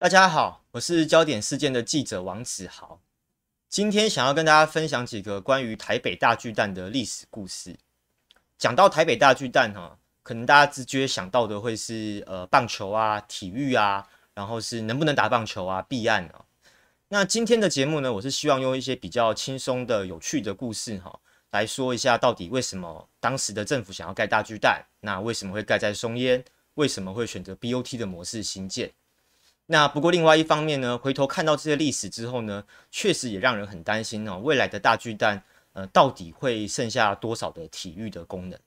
大家好，我是焦点事件的记者王子豪。今天想要跟大家分享几个关于台北大巨蛋的历史故事。讲到台北大巨蛋哈，可能大家直觉想到的会是呃棒球啊、体育啊，然后是能不能打棒球啊、避案啊。那今天的节目呢，我是希望用一些比较轻松的、有趣的故事哈，来说一下到底为什么当时的政府想要盖大巨蛋，那为什么会盖在松烟，为什么会选择 BOT 的模式新建。那不过另外一方面呢，回头看到这些历史之后呢，确实也让人很担心哦，未来的大巨蛋呃到底会剩下多少的体育的功能？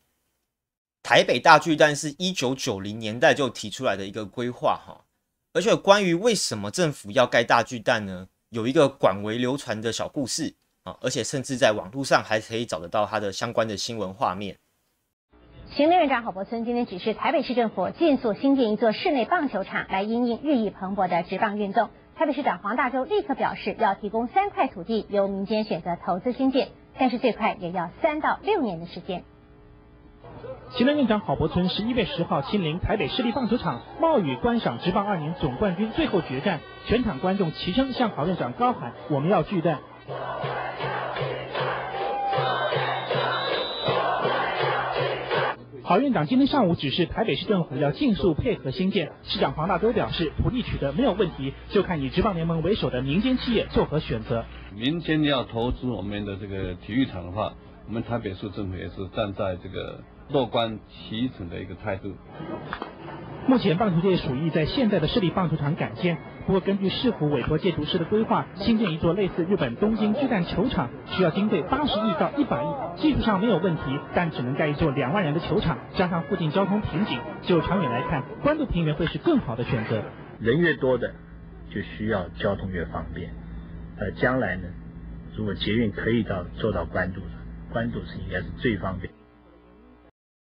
台北大巨蛋是一九九零年代就提出来的一个规划哈，而且关于为什么政府要盖大巨蛋呢，有一个广为流传的小故事啊，而且甚至在网络上还可以找得到它的相关的新闻画面。行政院长郝柏村今天指示台北市政府尽速兴建一座室内棒球场，来应应日益蓬勃的职棒运动。台北市长黄大洲立刻表示，要提供三块土地由民间选择投资兴建，但是最快也要三到六年的时间。行政院长郝柏村十一月十号亲临台北市立棒球场，冒雨观赏职棒二年总冠军最后决战，全场观众齐声向郝院长高喊：“我们要决战！”郝院长今天上午指示台北市政府要尽速配合兴建。市长黄大洲表示，土地取得没有问题，就看以植棒联盟为首的民间企业作何选择。民间要投资我们的这个体育场的话，我们台北市政府也是站在这个乐观其成的一个态度。目前棒球界属于在现在的设立棒球场改建。不过，根据市府委托建筑师的规划，新建一座类似日本东京巨蛋球场，需要经费八十亿到一百亿，技术上没有问题，但只能盖一座两万人的球场，加上附近交通瓶颈，就长远来看，关渡平原会是更好的选择。人越多的，就需要交通越方便。呃，将来呢，如果捷运可以到做到关渡，关渡是应该是最方便。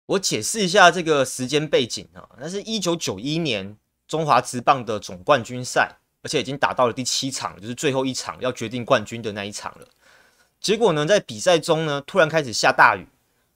我解释一下这个时间背景啊，那是一九九一年。中华职棒的总冠军赛，而且已经打到了第七场，就是最后一场要决定冠军的那一场了。结果呢，在比赛中呢，突然开始下大雨，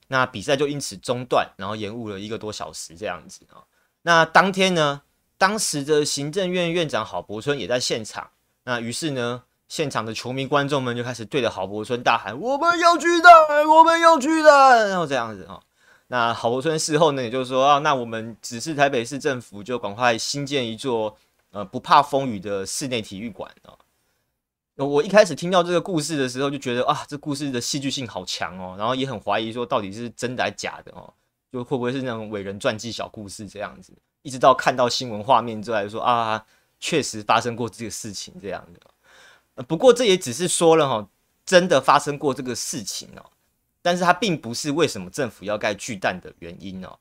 那比赛就因此中断，然后延误了一个多小时这样子啊。那当天呢，当时的行政院院长郝柏村也在现场，那于是呢，现场的球迷观众们就开始对着郝柏村大喊：“我们要去的，我们要去的！”然后这样子啊。那郝伯村事后呢，也就是说，啊，那我们指示台北市政府就赶快新建一座呃不怕风雨的室内体育馆哦。我一开始听到这个故事的时候，就觉得啊，这故事的戏剧性好强哦，然后也很怀疑说到底是真的还是假的哦，就会不会是那种伟人传记小故事这样子？一直到看到新闻画面之后，说啊，确实发生过这个事情这样子。不过这也只是说了哈，真的发生过这个事情哦。但是它并不是为什么政府要盖巨蛋的原因哦，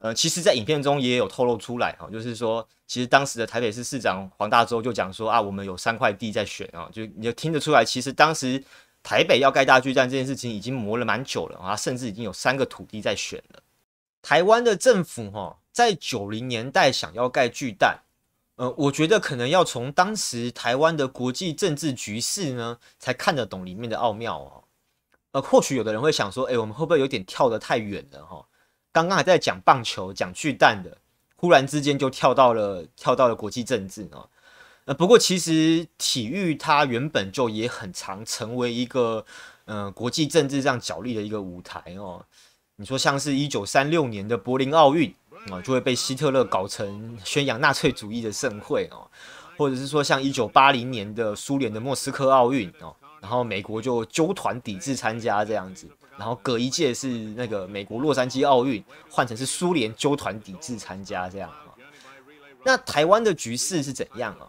呃，其实，在影片中也有透露出来哈，就是说，其实当时的台北市市长黄大洲就讲说啊，我们有三块地在选啊，就你就听得出来，其实当时台北要盖大巨蛋这件事情已经磨了蛮久了啊，甚至已经有三个土地在选了。台湾的政府哈，在九零年代想要盖巨蛋，呃，我觉得可能要从当时台湾的国际政治局势呢，才看得懂里面的奥妙哦。呃，或许有的人会想说，哎，我们会不会有点跳得太远了哈？刚刚还在讲棒球、讲巨蛋的，忽然之间就跳到了跳到了国际政治呢？呃，不过其实体育它原本就也很常成为一个呃国际政治这样角力的一个舞台哦。你说像是一九三六年的柏林奥运啊，就会被希特勒搞成宣扬纳粹主义的盛会哦，或者是说像一九八零年的苏联的莫斯科奥运哦。然后美国就纠团抵制参加这样子，然后隔一届是那个美国洛杉矶奥运换成是苏联纠团抵制参加这样。那台湾的局势是怎样啊？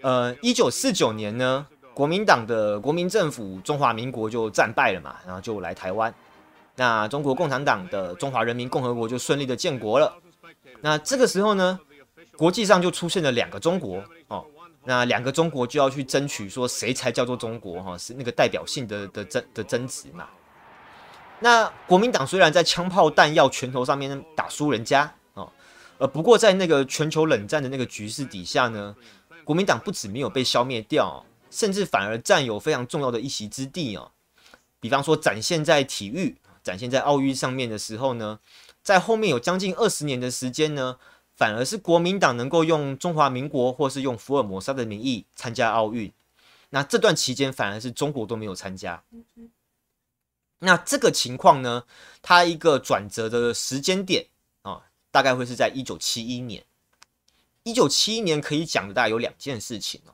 呃，一九四九年呢，国民党的国民政府中华民国就战败了嘛，然后就来台湾。那中国共产党的中华人民共和国就顺利的建国了。那这个时候呢，国际上就出现了两个中国哦。那两个中国就要去争取，说谁才叫做中国？哈，是那个代表性的的争的争执嘛。那国民党虽然在枪炮弹药、拳头上面打输人家啊，呃，不过在那个全球冷战的那个局势底下呢，国民党不止没有被消灭掉，甚至反而占有非常重要的一席之地哦。比方说，展现在体育、展现在奥运上面的时候呢，在后面有将近二十年的时间呢。反而是国民党能够用中华民国或是用福尔摩沙的名义参加奥运，那这段期间反而是中国都没有参加。那这个情况呢，它一个转折的时间点啊，大概会是在一九七一年。一九七一年可以讲的大概有两件事情哦，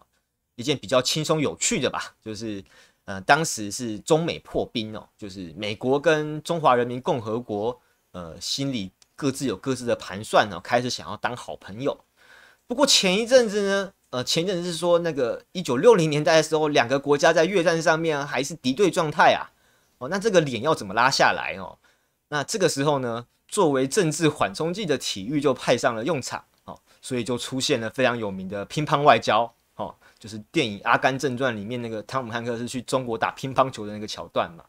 一件比较轻松有趣的吧，就是呃，当时是中美破冰哦，就是美国跟中华人民共和国呃，心理。各自有各自的盘算呢，开始想要当好朋友。不过前一阵子呢，呃，前一阵是说那个一九六零年代的时候，两个国家在越战上面还是敌对状态啊。哦，那这个脸要怎么拉下来哦？那这个时候呢，作为政治缓冲剂的体育就派上了用场哦，所以就出现了非常有名的乒乓外交哦，就是电影《阿甘正传》里面那个汤姆汉克是去中国打乒乓球的那个桥段嘛。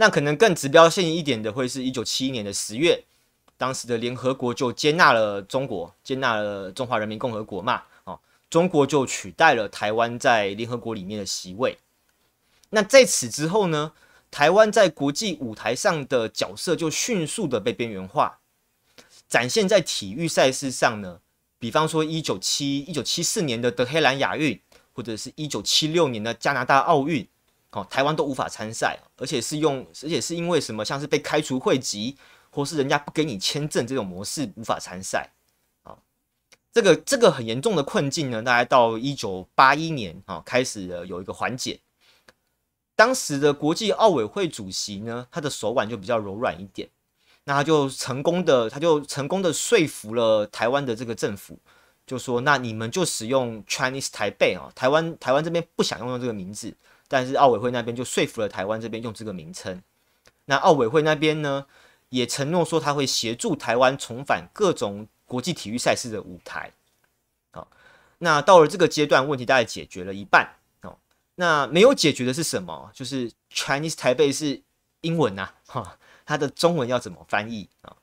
那可能更指标性一点的，会是一九七一年的十月，当时的联合国就接纳了中国，接纳了中华人民共和国嘛，哦，中国就取代了台湾在联合国里面的席位。那在此之后呢，台湾在国际舞台上的角色就迅速的被边缘化。展现在体育赛事上呢，比方说一九七一九七四年的德黑兰亚运，或者是一九七六年的加拿大奥运。哦，台湾都无法参赛，而且是用，而且是因为什么？像是被开除会籍，或是人家不给你签证这种模式无法参赛。啊，这个这个很严重的困境呢，大概到一九八一年啊，开始有一个缓解。当时的国际奥委会主席呢，他的手腕就比较柔软一点，那他就成功的，他就成功的说服了台湾的这个政府，就说：那你们就使用 Chinese 台北啊，台湾台湾这边不想用用这个名字。但是奥委会那边就说服了台湾这边用这个名称，那奥委会那边呢也承诺说他会协助台湾重返各种国际体育赛事的舞台，好，那到了这个阶段，问题大概解决了一半哦。那没有解决的是什么？就是 Chinese 台北是英文呐，哈，它的中文要怎么翻译啊？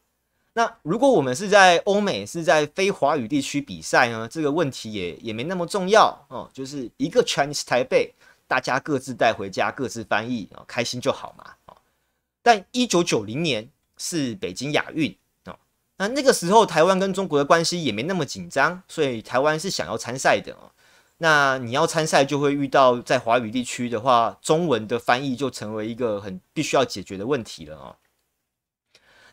那如果我们是在欧美，是在非华语地区比赛呢，这个问题也也没那么重要哦，就是一个 Chinese 台北。大家各自带回家，各自翻译啊，开心就好嘛。哦，但一九九零年是北京亚运啊，那那个时候台湾跟中国的关系也没那么紧张，所以台湾是想要参赛的啊。那你要参赛，就会遇到在华语地区的话，中文的翻译就成为一个很必须要解决的问题了哦。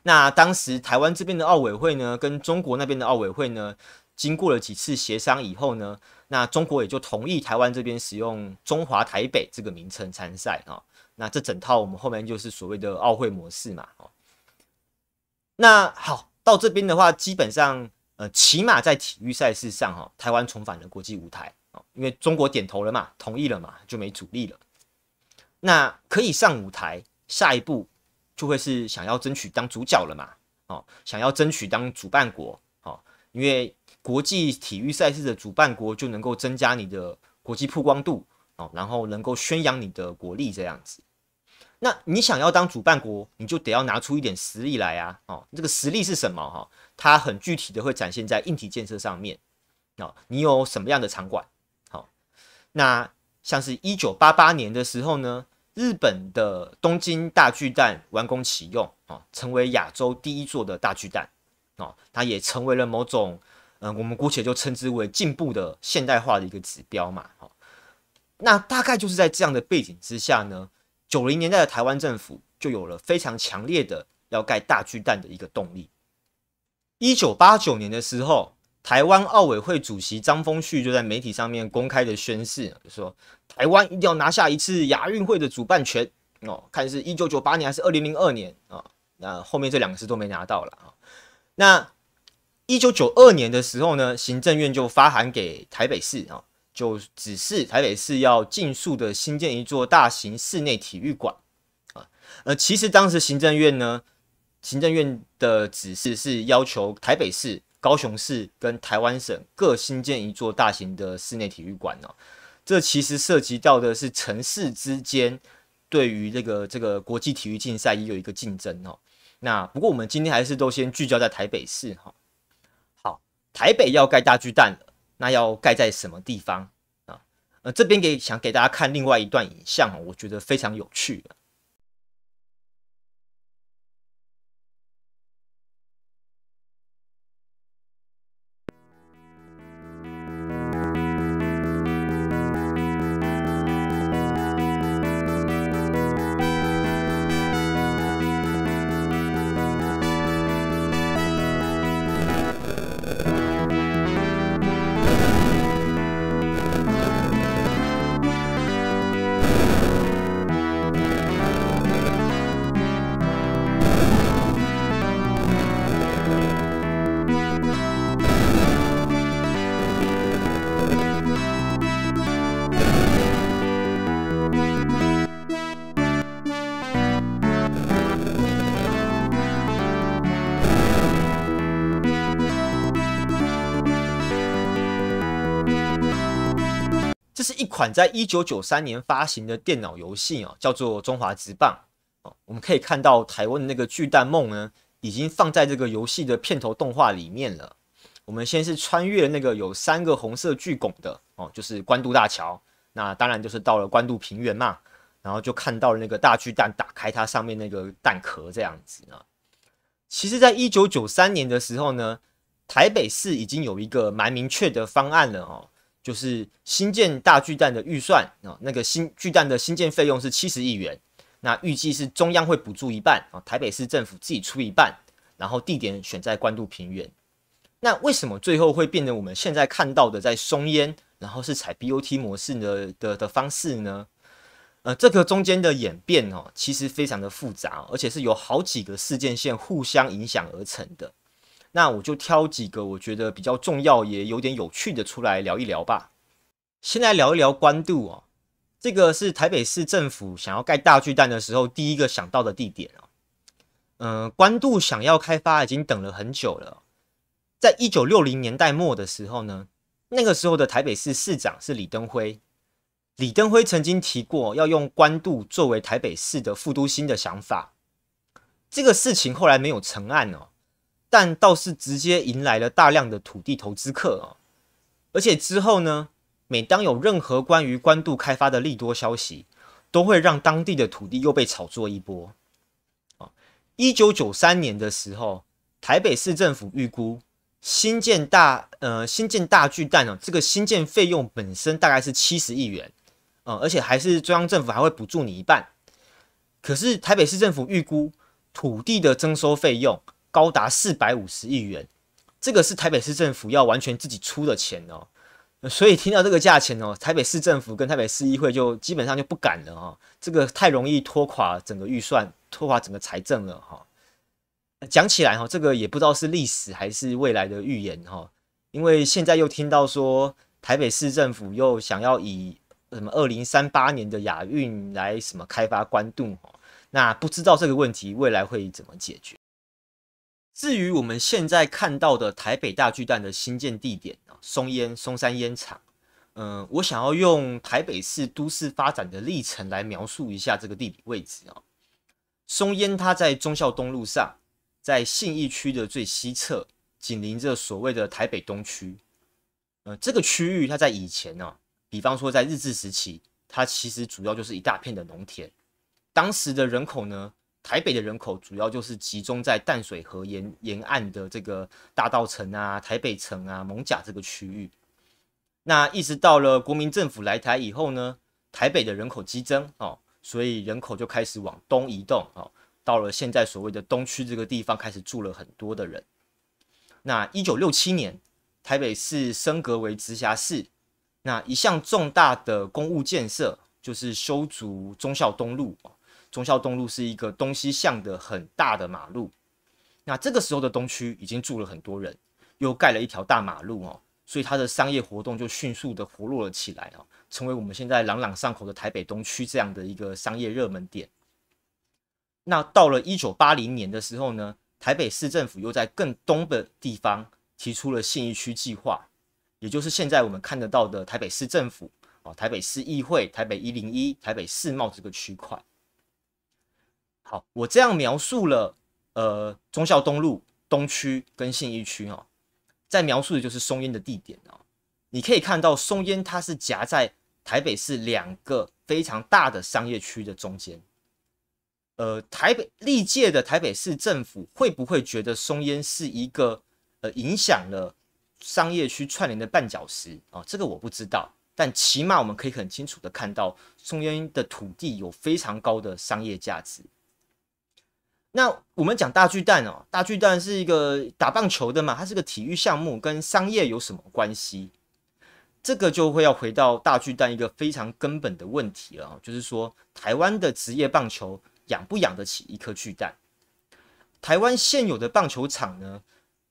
那当时台湾这边的奥委会呢，跟中国那边的奥委会呢，经过了几次协商以后呢。那中国也就同意台湾这边使用“中华台北”这个名称参赛啊。那这整套我们后面就是所谓的奥会模式嘛。哦，那好，到这边的话，基本上，呃，起码在体育赛事上，哈，台湾重返了国际舞台啊，因为中国点头了嘛，同意了嘛，就没阻力了。那可以上舞台，下一步就会是想要争取当主角了嘛，哦，想要争取当主办国，哦，因为。国际体育赛事的主办国就能够增加你的国际曝光度哦，然后能够宣扬你的国力这样子。那你想要当主办国，你就得要拿出一点实力来啊，哦，这个实力是什么哈？它很具体的会展现在硬体建设上面。哦，你有什么样的场馆？好，那像是一九八八年的时候呢，日本的东京大巨蛋完工启用哦，成为亚洲第一座的大巨蛋。哦，它也成为了某种。嗯，我们姑且就称之为进步的现代化的一个指标嘛，哈。那大概就是在这样的背景之下呢，九零年代的台湾政府就有了非常强烈的要盖大巨蛋的一个动力。一九八九年的时候，台湾奥委会主席张丰绪就在媒体上面公开的宣誓说，台湾一定要拿下一次亚运会的主办权。哦，看是一九九八年还是二零零二年啊？那后面这两个字都没拿到了啊。那一九九二年的时候呢，行政院就发函给台北市啊，就指示台北市要尽速的新建一座大型室内体育馆，啊，呃，其实当时行政院呢，行政院的指示是要求台北市、高雄市跟台湾省各新建一座大型的室内体育馆哦。这其实涉及到的是城市之间对于这个这个国际体育竞赛也有一个竞争哦。那不过我们今天还是都先聚焦在台北市哈。台北要盖大巨蛋了，那要盖在什么地方啊？呃，这边给想给大家看另外一段影像，我觉得非常有趣。一款在一九九三年发行的电脑游戏哦，叫做《中华之棒》哦。我们可以看到台湾的那个巨蛋梦呢，已经放在这个游戏的片头动画里面了。我们先是穿越那个有三个红色巨拱的哦，就是关渡大桥，那当然就是到了关渡平原嘛。然后就看到了那个大巨蛋打开它上面那个蛋壳这样子呢。其实，在一九九三年的时候呢，台北市已经有一个蛮明确的方案了哦。就是新建大巨蛋的预算啊，那个新巨蛋的新建费用是七十亿元，那预计是中央会补助一半啊，台北市政府自己出一半，然后地点选在关渡平原。那为什么最后会变成我们现在看到的在松烟，然后是采 BOT 模式呢的的方式呢？呃，这个中间的演变哦，其实非常的复杂，而且是有好几个事件线互相影响而成的。那我就挑几个我觉得比较重要，也有点有趣的出来聊一聊吧。先来聊一聊官渡哦，这个是台北市政府想要盖大巨蛋的时候第一个想到的地点哦。嗯，官渡想要开发已经等了很久了。在一九六零年代末的时候呢，那个时候的台北市市长是李登辉，李登辉曾经提过要用官渡作为台北市的副都心的想法，这个事情后来没有成案哦。但倒是直接迎来了大量的土地投资客啊，而且之后呢，每当有任何关于官渡开发的利多消息，都会让当地的土地又被炒作一波。啊，一九九三年的时候，台北市政府预估新建大呃新建大巨蛋哦，这个新建费用本身大概是七十亿元，嗯，而且还是中央政府还会补助你一半。可是台北市政府预估土地的征收费用。高达四百五十亿元，这个是台北市政府要完全自己出的钱哦。所以听到这个价钱哦，台北市政府跟台北市议会就基本上就不敢了哈。这个太容易拖垮整个预算，拖垮整个财政了哈。讲起来哈，这个也不知道是历史还是未来的预言哈。因为现在又听到说台北市政府又想要以什么二零三八年的亚运来什么开发关渡哦，那不知道这个问题未来会怎么解决。至于我们现在看到的台北大巨蛋的新建地点啊，松烟松山烟厂，嗯，我想要用台北市都市发展的历程来描述一下这个地理位置啊。松烟它在忠孝东路上，在信义区的最西侧，紧邻着所谓的台北东区。呃，这个区域它在以前呢，比方说在日治时期，它其实主要就是一大片的农田，当时的人口呢。台北的人口主要就是集中在淡水河沿沿岸的这个大道城啊、台北城啊、蒙甲这个区域。那一直到了国民政府来台以后呢，台北的人口激增哦，所以人口就开始往东移动哦，到了现在所谓的东区这个地方开始住了很多的人。那一九六七年，台北市升格为直辖市，那一项重大的公务建设就是修筑忠孝东路。忠孝东路是一个东西向的很大的马路，那这个时候的东区已经住了很多人，又盖了一条大马路哦，所以它的商业活动就迅速的活络了起来哦，成为我们现在朗朗上口的台北东区这样的一个商业热门点。那到了一九八零年的时候呢，台北市政府又在更东的地方提出了信义区计划，也就是现在我们看得到的台北市政府啊、台北市议会、台北一零一、台北世贸这个区块。好，我这样描述了，呃，忠孝东路东区跟信义区哦，在描述的就是松烟的地点哦。你可以看到松烟它是夹在台北市两个非常大的商业区的中间。呃，台北历届的台北市政府会不会觉得松烟是一个呃影响了商业区串联的绊脚石啊？这个我不知道，但起码我们可以很清楚的看到松烟的土地有非常高的商业价值。那我们讲大巨蛋哦，大巨蛋是一个打棒球的嘛，它是个体育项目，跟商业有什么关系？这个就会要回到大巨蛋一个非常根本的问题了，就是说台湾的职业棒球养不养得起一颗巨蛋？台湾现有的棒球场呢，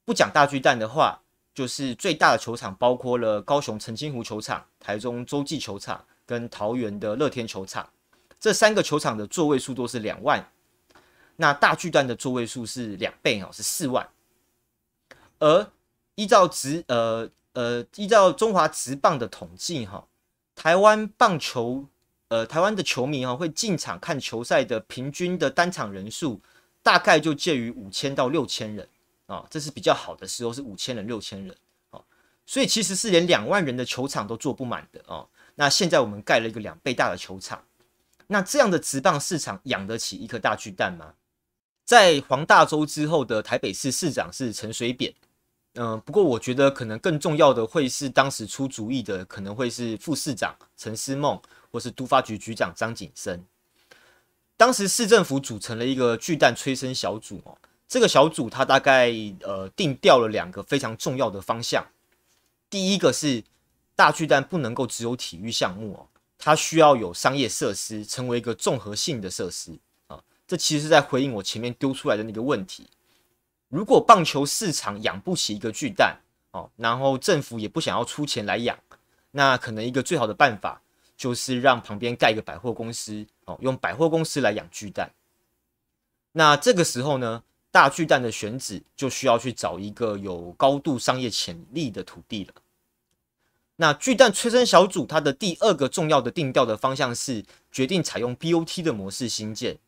不讲大巨蛋的话，就是最大的球场包括了高雄澄清湖球场、台中洲际球场跟桃园的乐天球场，这三个球场的座位数都是两万。那大巨蛋的座位数是两倍哦，是四万。而依照职呃呃依照中华职棒的统计哈，台湾棒球呃台湾的球迷哈会进场看球赛的平均的单场人数大概就介于五千到六千人啊，这是比较好的时候是五千人六千人啊，所以其实是连两万人的球场都坐不满的啊。那现在我们盖了一个两倍大的球场，那这样的职棒市场养得起一颗大巨蛋吗？在黄大洲之后的台北市市长是陈水扁，嗯，不过我觉得可能更重要的会是当时出主意的，可能会是副市长陈思梦或是都发局局长张景生。当时市政府组成了一个巨蛋催生小组哦，这个小组它大概呃定调了两个非常重要的方向，第一个是大巨蛋不能够只有体育项目哦，它需要有商业设施，成为一个综合性的设施。这其实是在回应我前面丢出来的那个问题：如果棒球市场养不起一个巨蛋，哦，然后政府也不想要出钱来养，那可能一个最好的办法就是让旁边盖一个百货公司，哦，用百货公司来养巨蛋。那这个时候呢，大巨蛋的选址就需要去找一个有高度商业潜力的土地了。那巨蛋催生小组它的第二个重要的定调的方向是决定采用 B O T 的模式新建。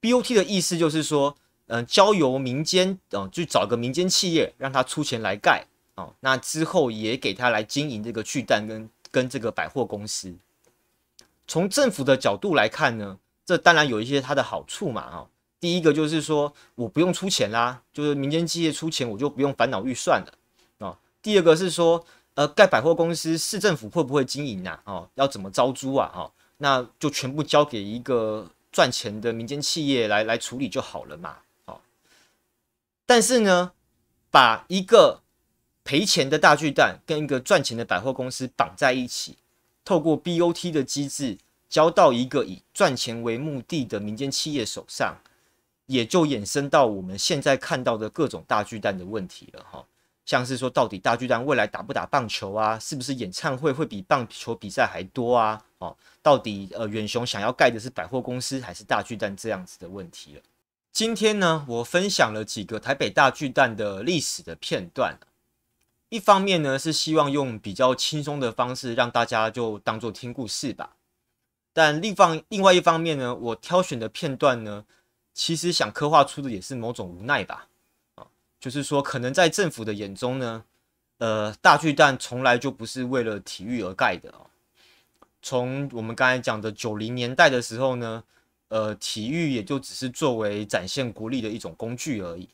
B O T 的意思就是说，嗯，交由民间，哦，去找个民间企业，让他出钱来盖，哦，那之后也给他来经营这个巨蛋跟跟这个百货公司。从政府的角度来看呢，这当然有一些它的好处嘛，哦，第一个就是说我不用出钱啦，就是民间企业出钱，我就不用烦恼预算了，哦。第二个是说，呃，盖百货公司，市政府会不会经营呐？哦，要怎么招租啊？哦，那就全部交给一个。赚钱的民间企业来来处理就好了嘛，哦。但是呢，把一个赔钱的大巨蛋跟一个赚钱的百货公司绑在一起，透过 BOT 的机制交到一个以赚钱为目的的民间企业手上，也就衍生到我们现在看到的各种大巨蛋的问题了，哈。像是说，到底大巨蛋未来打不打棒球啊？是不是演唱会会比棒球比赛还多啊？哦，到底呃远雄想要盖的是百货公司还是大巨蛋这样子的问题了。今天呢，我分享了几个台北大巨蛋的历史的片段，一方面呢是希望用比较轻松的方式让大家就当做听故事吧。但另方另外一方面呢，我挑选的片段呢，其实想刻画出的也是某种无奈吧。就是说，可能在政府的眼中呢，呃，大巨蛋从来就不是为了体育而盖的哦。从我们刚才讲的九零年代的时候呢，呃，体育也就只是作为展现国力的一种工具而已。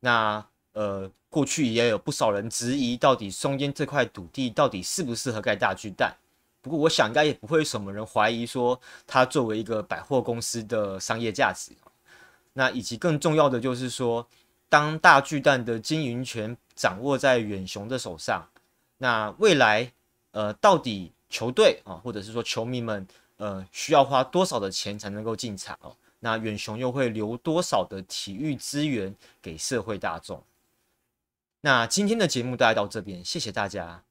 那呃，过去也有不少人质疑，到底中间这块土地到底适不适合盖大巨蛋。不过，我想应该也不会有什么人怀疑说它作为一个百货公司的商业价值。那以及更重要的就是说。当大巨蛋的经营权掌握在远雄的手上，那未来，呃，到底球队啊，或者是说球迷们，呃，需要花多少的钱才能够进场哦？那远雄又会留多少的体育资源给社会大众？那今天的节目就到这边，谢谢大家。